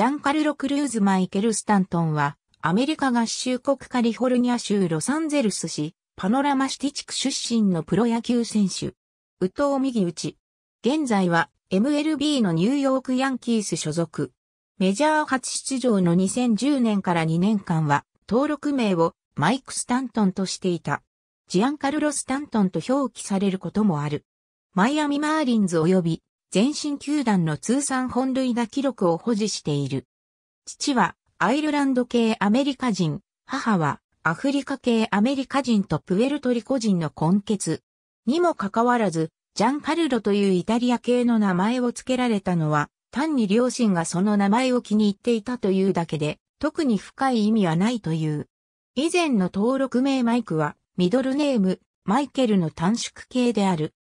ジャンカルロ・クルーズ・マイケル・スタントンは、アメリカ合衆国カリフォルニア州ロサンゼルス市、パノラマシティ地区出身のプロ野球選手。宇藤右打ち。現在は MLB のニューヨークヤンキース所属。メジャー初出場の2010年から2年間は、登録名をマイク・スタントンとしていた。ジアンカルロ・スタントンと表記されることもある。マイアミ・マーリンズ及び全身球団の通算本塁打記録を保持している。父はアイルランド系アメリカ人、母はアフリカ系アメリカ人とプエルトリコ人の根血。にもかかわらず、ジャンカルロというイタリア系の名前を付けられたのは、単に両親がその名前を気に入っていたというだけで、特に深い意味はないという。以前の登録名マイクは、ミドルネーム、マイケルの短縮形である。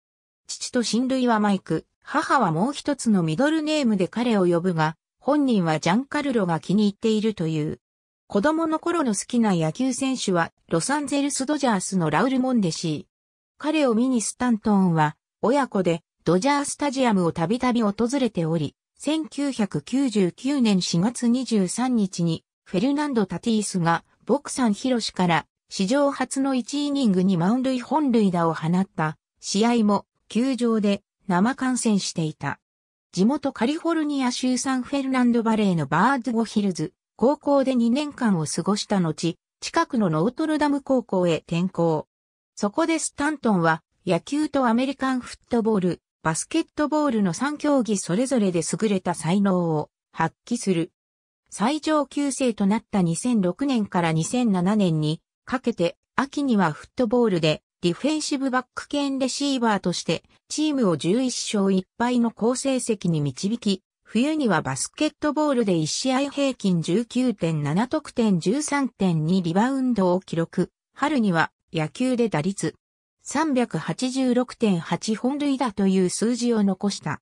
父と親類はマイク、母はもう一つのミドルネームで彼を呼ぶが、本人はジャンカルロが気に入っているという。子供の頃の好きな野球選手は、ロサンゼルスドジャースのラウル・モンデシー。彼を見にスタントーンは、親子で、ドジャースタジアムをたびたび訪れており、1999年4月23日に、フェルナンド・タティースが、ボクサン・ヒロシから、史上初の1イニングにマウンドイ本塁打を放った、試合も、球場で、生観戦していた。地元カリフォルニア州サンフェルナンドバレーのバードゴヒルズ、高校で2年間を過ごした後、近くのノートルダム高校へ転校。そこでスタントンは野球とアメリカンフットボール、バスケットボールの3競技それぞれで優れた才能を発揮する。最上級生となった2006年から2007年にかけて秋にはフットボールでディフェンシブバック兼レシーバーとして、チームを11勝1敗の好成績に導き、冬にはバスケットボールで1試合平均19.7得点13.2リバウンドを記録。春には野球で打率386.8本塁打という数字を残した。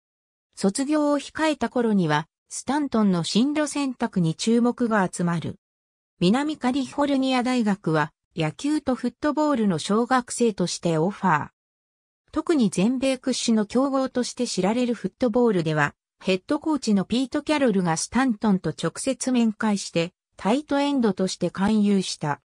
卒業を控えた頃には、スタントンの進路選択に注目が集まる。南カリフォルニア大学は、野球とフットボールの小学生としてオファー。特に全米屈指の強豪として知られるフットボールでは、ヘッドコーチのピート・キャロルがスタントンと直接面会して、タイトエンドとして勧誘した。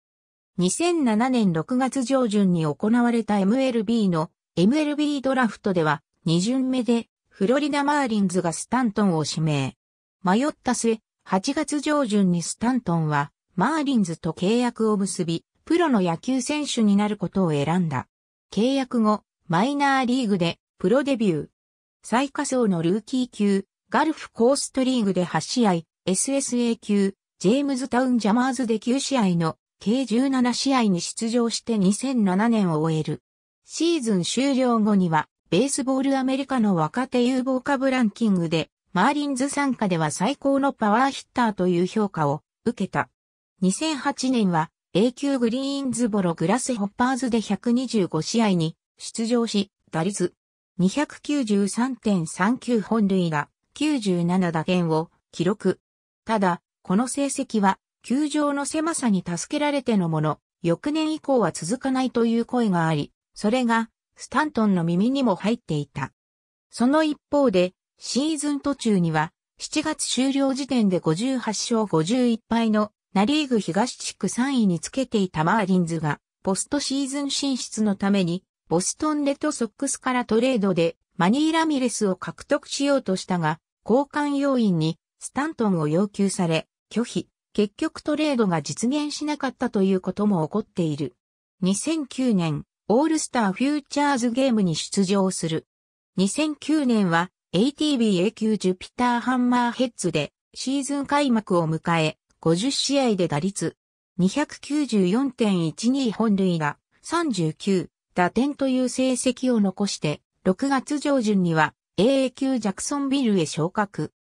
2007年6月上旬に行われた MLB の MLB ドラフトでは2巡目でフロリダマーリンズがスタントンを指名。迷った末、8月上旬にスタントンはマーリンズと契約を結び、プロの野球選手になることを選んだ。契約後、マイナーリーグでプロデビュー。最下層のルーキー級、ガルフコーストリーグで8試合、SSA 級、ジェームズタウンジャマーズで9試合の計17試合に出場して2007年を終える。シーズン終了後には、ベースボールアメリカの若手有望株ランキングで、マーリンズ参加では最高のパワーヒッターという評価を受けた。2008年は A 級グリーンズボログラスホッパーズで125試合に出場し、打率293.39本塁が97打点を記録。ただ、この成績は球場の狭さに助けられてのもの、翌年以降は続かないという声があり、それがスタントンの耳にも入っていた。その一方で、シーズン途中には7月終了時点で58勝51敗のナリーグ東地区3位につけていたマーリンズが、ポストシーズン進出のために、ボストンレッドソックスからトレードで、マニー・ラミレスを獲得しようとしたが、交換要員にスタントンを要求され、拒否。結局トレードが実現しなかったということも起こっている。2009年、オールスターフューチャーズゲームに出場する。2009年は ATBA 級ジュピターハンマーヘッズでシーズン開幕を迎え、50試合で打率294.12本塁打39打点という成績を残して、6月上旬には AA 級ジャクソンビルへ昇格。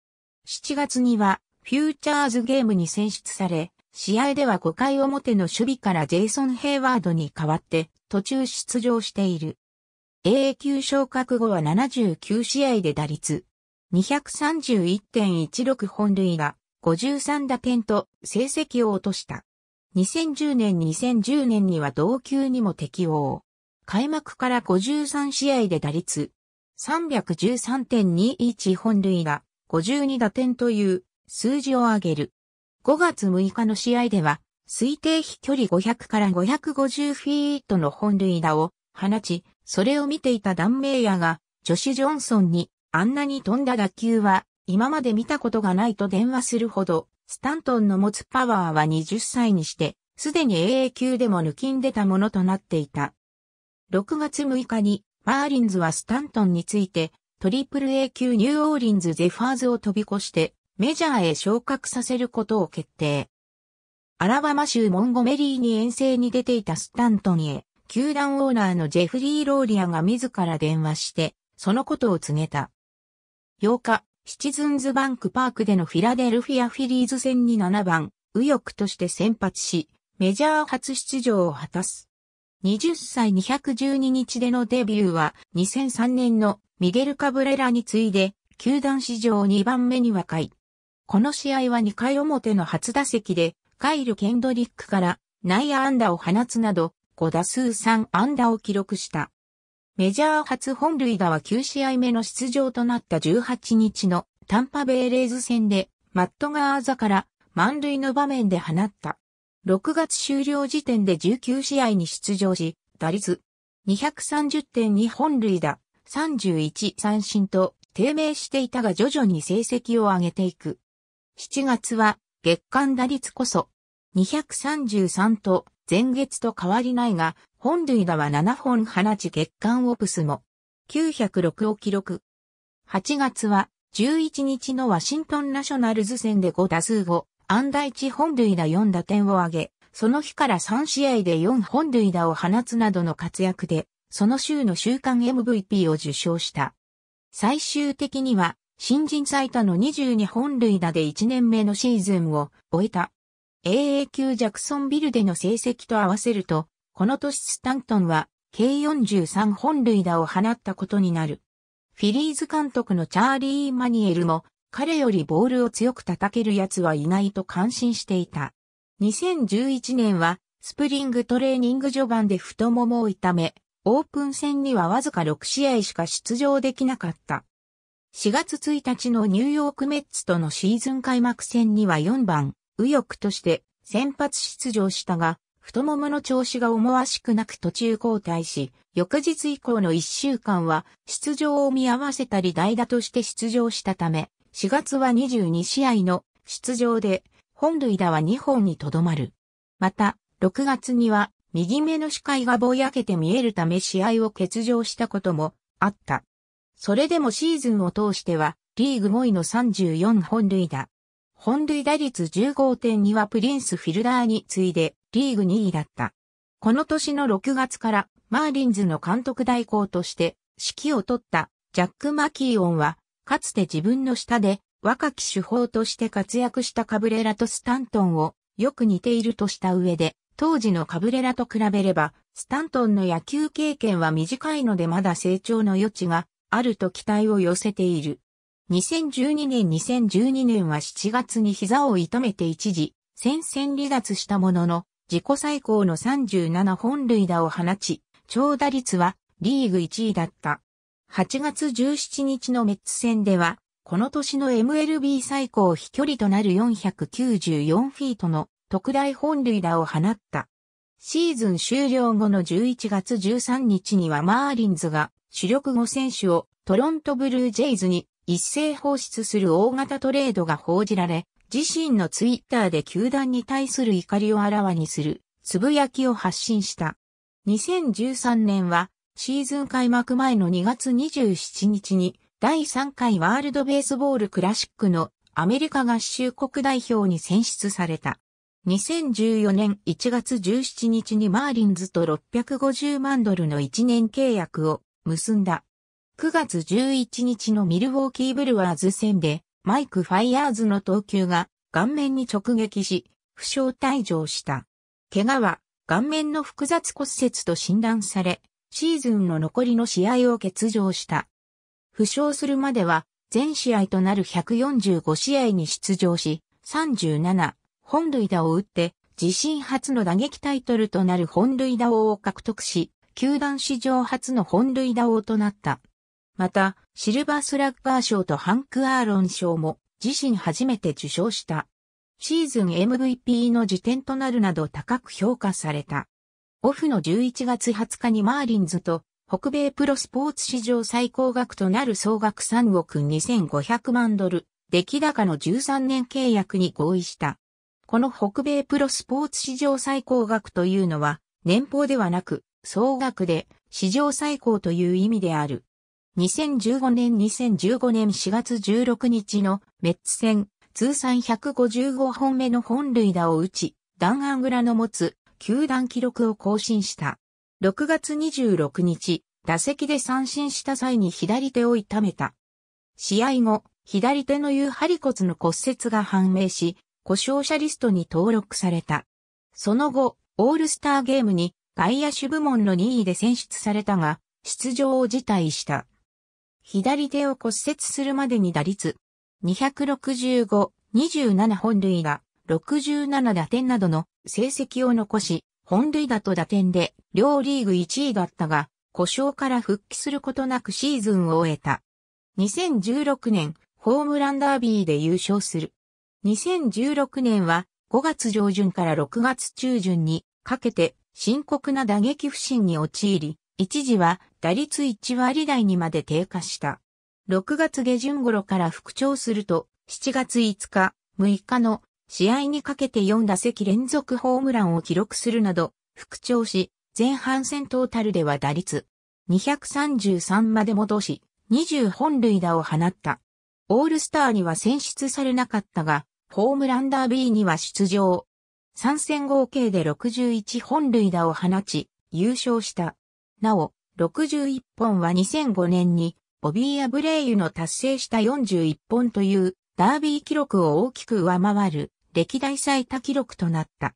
7月にはフューチャーズゲームに選出され、試合では5回表の守備からジェイソン・ヘイワードに代わって途中出場している。AA 級昇格後は79試合で打率231.16本塁打53打点と成績を落とした。2010年2010年には同級にも適応。開幕から53試合で打率313.21本塁打52打点という数字を上げる。5月6日の試合では推定飛距離500から550フィートの本塁打を放ち、それを見ていたダンメイヤがジョシュ・ジョンソンにあんなに飛んだ打球は今まで見たことがないと電話するほど、スタントンの持つパワーは20歳にして、すでに AA 級でも抜きんでたものとなっていた。6月6日に、マーリンズはスタントンについて、トリプル A 級ニューオーリンズゼファーズを飛び越して、メジャーへ昇格させることを決定。アラバマ州モンゴメリーに遠征に出ていたスタントンへ、球団オーナーのジェフリー・ローリアが自ら電話して、そのことを告げた。8日、シチズンズバンクパークでのフィラデルフィアフィリーズ戦に7番、右翼として先発し、メジャー初出場を果たす。20歳212日でのデビューは2003年のミゲル・カブレラに次いで、球団史上2番目に若い。この試合は2回表の初打席で、カイル・ケンドリックから内野安打を放つなど、5打数3安打を記録した。メジャー初本塁打は9試合目の出場となった18日のタンパベイレーズ戦でマットガーザから満塁の場面で放った。6月終了時点で19試合に出場し、打率230.2本塁打、31三振と低迷していたが徐々に成績を上げていく。7月は月間打率こそ233と前月と変わりないが、本塁打は7本放ち月間オプスも906を記録。8月は11日のワシントンナショナルズ戦で5打数5、安打1本塁打4打点を挙げ、その日から3試合で4本塁打を放つなどの活躍で、その週の週間 MVP を受賞した。最終的には、新人最多の22本塁打で1年目のシーズンを終えた。AA 級ジャクソンビルでの成績と合わせると、この年スタントンは計43本塁打を放ったことになる。フィリーズ監督のチャーリー・マニエルも彼よりボールを強く叩ける奴はいないと感心していた。2011年はスプリングトレーニング序盤で太ももを痛め、オープン戦にはわずか6試合しか出場できなかった。4月1日のニューヨークメッツとのシーズン開幕戦には4番右翼として先発出場したが、太ももの調子が思わしくなく途中交代し、翌日以降の1週間は出場を見合わせたり代打として出場したため、4月は22試合の出場で、本塁打は2本にとどまる。また、6月には右目の視界がぼやけて見えるため試合を欠場したこともあった。それでもシーズンを通しては、リーグ5位の34本塁打、本塁打率15.2はプリンス・フィルダーに次いでリーグ2位だった。この年の6月からマーリンズの監督代行として指揮を取ったジャック・マキーオンは、かつて自分の下で若き手法として活躍したカブレラとスタントンをよく似ているとした上で、当時のカブレラと比べれば、スタントンの野球経験は短いのでまだ成長の余地があると期待を寄せている。2012年2012年は7月に膝を痛めて一時、戦線離脱したものの、自己最高の37本塁打を放ち、長打率はリーグ1位だった。8月17日のメッツ戦では、この年の MLB 最高飛距離となる494フィートの特大本塁打を放った。シーズン終了後の11月13日にはマーリンズが主力5選手をトロントブルージェイズに一斉放出する大型トレードが報じられ、自身のツイッターで球団に対する怒りをあらわにする、つぶやきを発信した。2013年は、シーズン開幕前の2月27日に、第3回ワールドベースボールクラシックのアメリカ合衆国代表に選出された。2014年1月17日にマーリンズと650万ドルの1年契約を結んだ。9月11日のミルウォーキーブルワーズ戦で、マイク・ファイヤーズの投球が顔面に直撃し、負傷退場した。怪我は顔面の複雑骨折と診断され、シーズンの残りの試合を欠場した。負傷するまでは、全試合となる145試合に出場し、37、本塁打を打って、自身初の打撃タイトルとなる本塁打王を獲得し、球団史上初の本塁打王となった。また、シルバースラッガー賞とハンク・アーロン賞も自身初めて受賞した。シーズン MVP の辞典となるなど高く評価された。オフの11月20日にマーリンズと北米プロスポーツ史上最高額となる総額3億2500万ドル、出来高の13年契約に合意した。この北米プロスポーツ史上最高額というのは年俸ではなく総額で史上最高という意味である。2015年2015年4月16日のメッツ戦、通算155本目の本塁打を打ち、弾丸ラの持つ球団記録を更新した。6月26日、打席で三振した際に左手を痛めた。試合後、左手の言う張骨の骨折が判明し、故障者リストに登録された。その後、オールスターゲームに外野手部門の2位で選出されたが、出場を辞退した。左手を骨折するまでに打率265、27本塁打、67打点などの成績を残し、本塁打と打点で両リーグ1位だったが、故障から復帰することなくシーズンを終えた。2016年、ホームランダービーで優勝する。2016年は5月上旬から6月中旬にかけて深刻な打撃不振に陥り、一時は打率1割台にまで低下した。6月下旬頃から復調すると、7月5日、6日の試合にかけて4打席連続ホームランを記録するなど、復調し、前半戦トータルでは打率233まで戻し、20本塁打を放った。オールスターには選出されなかったが、ホームランダービーには出場。3戦合計で61本塁打を放ち、優勝した。なお、61本は2005年に、ボビー・アブレイユの達成した41本という、ダービー記録を大きく上回る、歴代最多記録となった。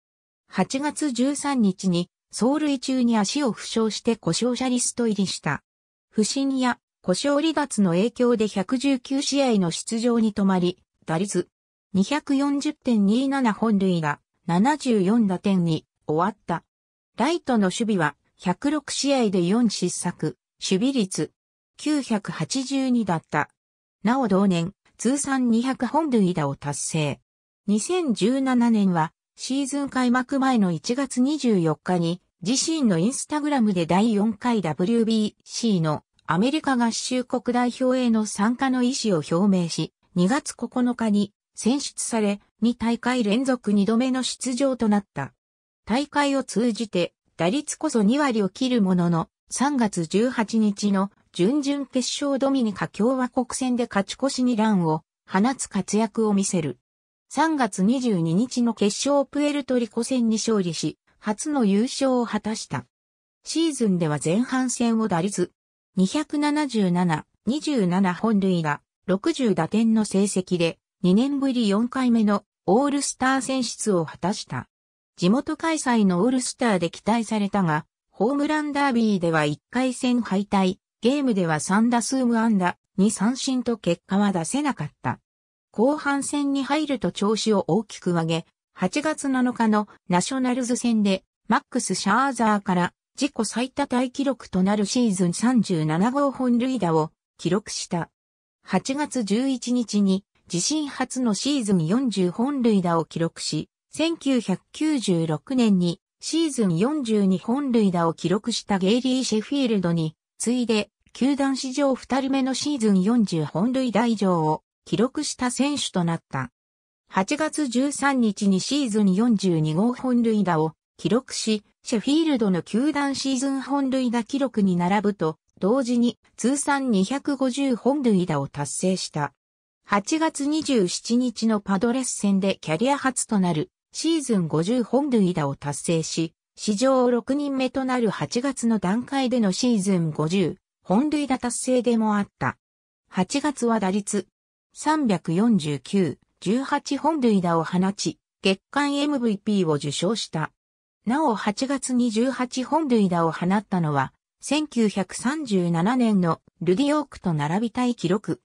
8月13日に、走塁中に足を負傷して故障者リスト入りした。不審や故障離脱の影響で119試合の出場に止まり、打率240.27本塁が74打点に終わった。ライトの守備は106試合で4失策、守備率982だった。なお同年、通算200本塁打を達成。2017年は、シーズン開幕前の1月24日に、自身のインスタグラムで第4回 WBC のアメリカ合衆国代表への参加の意思を表明し、2月9日に選出され、2大会連続2度目の出場となった。大会を通じて打率こそ2割を切るものの、3月18日の準々決勝ドミニカ共和国戦で勝ち越しにランを放つ活躍を見せる。3月22日の決勝プエルトリコ戦に勝利し、初の優勝を果たした。シーズンでは前半戦を打率277、27本塁打、60打点の成績で2年ぶり4回目のオールスター選出を果たした。地元開催のオールスターで期待されたが、ホームランダービーでは1回戦敗退、ゲームでは3打数無安打、2三振と結果は出せなかった。後半戦に入ると調子を大きく上げ、8月7日のナショナルズ戦で、マックス・シャーザーから自己最多大記録となるシーズン37号本塁打を記録した。8月11日に自身初のシーズン40本塁打を記録し、1996年にシーズン42本塁打を記録したゲイリー・シェフィールドに、ついで、球団史上2人目のシーズン40本塁打以上を記録した選手となった。8月13日にシーズン42号本塁打を記録し、シェフィールドの球団シーズン本塁打記録に並ぶと、同時に通算250本塁打を達成した。8月27日のパドレス戦でキャリア初となるシーズン50本塁打を達成し、史上6人目となる8月の段階でのシーズン50本塁打達成でもあった。8月は打率349、18本塁打を放ち、月間 MVP を受賞した。なお8月に18本塁打を放ったのは、1937年のルディオークと並びたい記録。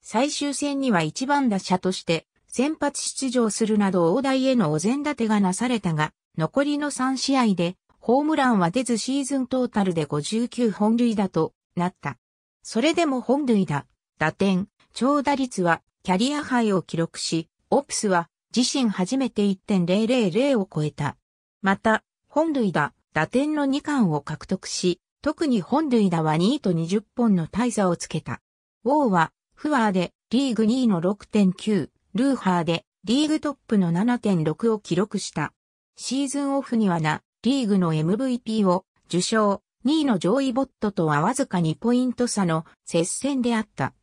最終戦には一番打者として先発出場するなど大台へのお膳立てがなされたが、残りの3試合でホームランは出ずシーズントータルで59本塁打となった。それでも本塁打、打点、長打率はキャリアハイを記録し、オプスは自身初めて1.000を超えた。また、本塁打、打点の2冠を獲得し、特に本塁打は2位と20本の大差をつけた。王は、フワーでリーグ2位の6.9、ルーハーでリーグトップの7.6を記録した。シーズンオフにはな、リーグの MVP を受賞、2位の上位ボットとはわずか2ポイント差の接戦であった。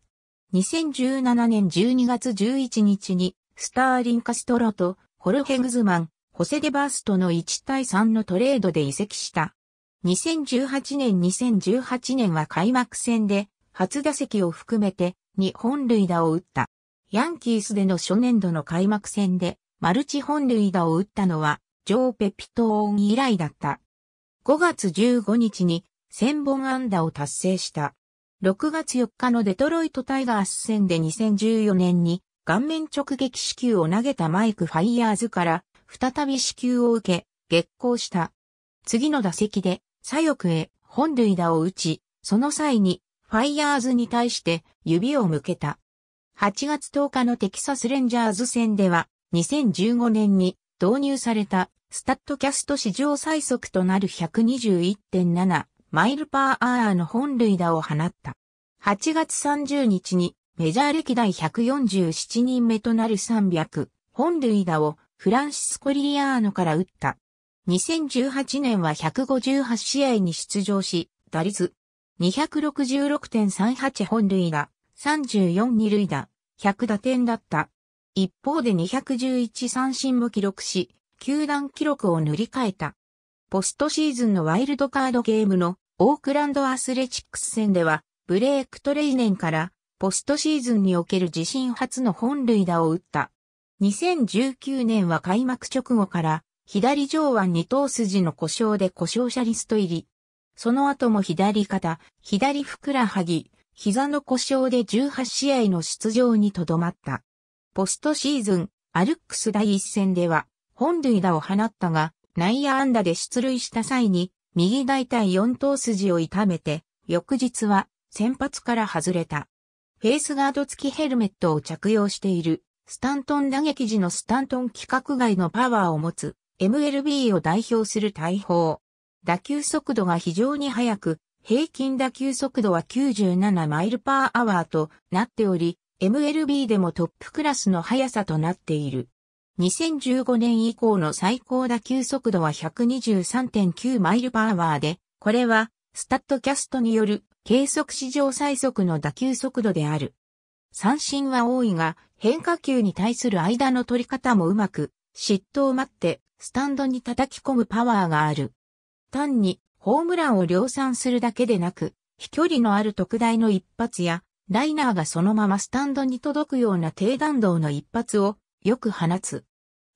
2017年12月11日に、スターリン・カストロとホルヘ・グズマン、ホセ・デバースとの1対3のトレードで移籍した。2018年2018年は開幕戦で初打席を含めて2本塁打を打った。ヤンキースでの初年度の開幕戦でマルチ本塁打を打ったのはジョー・ペピトーン以来だった。5月15日に1000本安打を達成した。6月4日のデトロイトタイガース戦で2014年に顔面直撃死球を投げたマイク・ファイヤーズから再び死球を受け、激光した。次の打席で左翼へ本塁打を打ち、その際にファイヤーズに対して指を向けた。8月10日のテキサスレンジャーズ戦では、2015年に導入されたスタッドキャスト史上最速となる121.7マイルパーアーの本塁打を放った。8月30日にメジャー歴代147人目となる300本塁打をフランシスコ・リリアーノから打った。2018年は158試合に出場し、打率266.38本塁打、34二塁打、100打点だった。一方で211三振も記録し、球団記録を塗り替えた。ポストシーズンのワイルドカードゲームのオークランドアスレチックス戦では、ブレイクトレイ年からポストシーズンにおける自身初の本塁打を打った。2019年は開幕直後から左上腕二頭筋の故障で故障者リスト入り。その後も左肩、左ふくらはぎ、膝の故障で18試合の出場にとどまった。ポストシーズン、アルックス第一戦では、本塁打を放ったが、内野安打で出塁した際に、右大腿4頭筋を痛めて、翌日は先発から外れた。フェースガード付きヘルメットを着用している、スタントン打撃時のスタントン規格外のパワーを持つ、MLB を代表する大砲。打球速度が非常に速く、平均打球速度は97マイルパーアワーとなっており、MLB でもトップクラスの速さとなっている。2015年以降の最高打球速度は123.9マイルパーアワーで、これはスタッドキャストによる計測史上最速の打球速度である。三振は多いが、変化球に対する間の取り方もうまく、嫉妬を待って、スタンドに叩き込むパワーがある。単にホームランを量産するだけでなく、飛距離のある特大の一発や、ライナーがそのままスタンドに届くような低弾道の一発をよく放つ。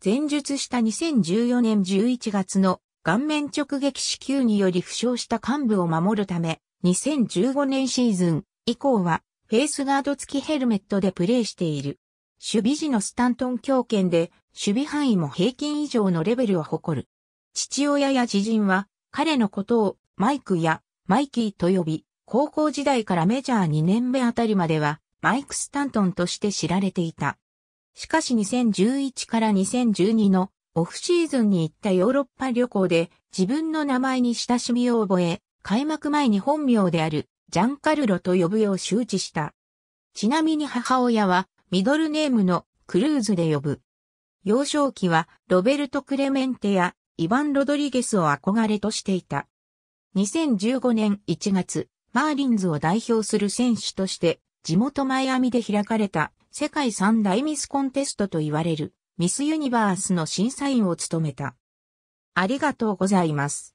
前述した2014年11月の顔面直撃死球により負傷した幹部を守るため、2015年シーズン以降はフェイスガード付きヘルメットでプレーしている。守備時のスタントン強権で守備範囲も平均以上のレベルを誇る。父親や知人は彼のことをマイクやマイキーと呼び、高校時代からメジャー2年目あたりまではマイク・スタントンとして知られていた。しかし2011から2012のオフシーズンに行ったヨーロッパ旅行で自分の名前に親しみを覚え、開幕前に本名であるジャンカルロと呼ぶよう周知した。ちなみに母親はミドルネームのクルーズで呼ぶ。幼少期はロベルト・クレメンテやイヴァン・ロドリゲスを憧れとしていた。2015年1月、マーリンズを代表する選手として、地元マイアミで開かれた世界三大ミスコンテストと言われるミスユニバースの審査員を務めた。ありがとうございます。